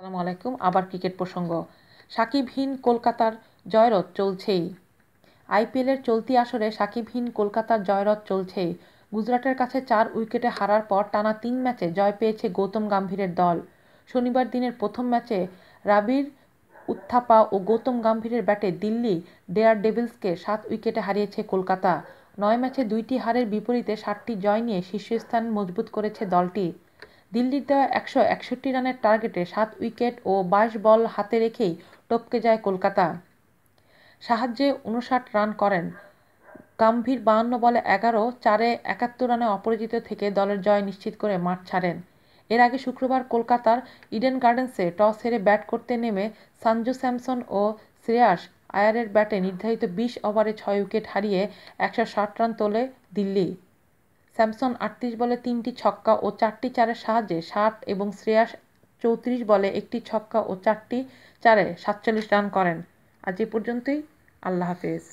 আসসালামু আলাইকুম আবার ক্রিকেট প্রসঙ্গ সাকিবহীন কলকাতার জয়রথ চলছেই আইপিএলের চলতি আসরে সাকিবহীন কলকাতার জয়রথ চলছেই গুজরাটের কাছে চার উইকেটে হারার পর টানা তিন ম্যাচে জয় পেয়েছে গৌতম গাম্ভীরের দল শনিবার দিনের প্রথম ম্যাচে রাবির উত্থাপা ও গৌতম গাম্ভীরের ব্যাটে দিল্লি ডেয়ার ডেভিলসকে সাত উইকেটে হারিয়েছে কলকাতা নয় ম্যাচে দুইটি হারের বিপরীতে সাতটি জয় নিয়ে শীর্ষস্থান মজবুত করেছে দলটি দিল্লির দেওয়া একশো একষট্টি রানের টার্গেটে সাত উইকেট ও বাইশ বল হাতে রেখেই টপকে যায় কলকাতা সাহায্যে উনষাট রান করেন গাম্ভীর বাহান্ন বলে এগারো চারে একাত্তর রানে অপরাজিত থেকে দলের জয় নিশ্চিত করে মাঠ ছাড়েন এর আগে শুক্রবার কলকাতার ইডেন গার্ডেন্সে টস হেরে ব্যাট করতে নেমে সঞ্জু স্যামসন ও শ্রেয়াস আয়ারের ব্যাটে নির্ধারিত বিশ ওভারে ছয় উইকেট হারিয়ে একশো ষাট রান তোলে দিল্লি স্যামসন আটত্রিশ বলে তিনটি ছক্কা ও চারটি চারের সাহায্যে ষাট এবং শ্রেয়াস চৌত্রিশ বলে একটি ছক্কা ও চারটি চারে সাতচল্লিশ রান করেন আজ এ পর্যন্তই আল্লাহ হাফেজ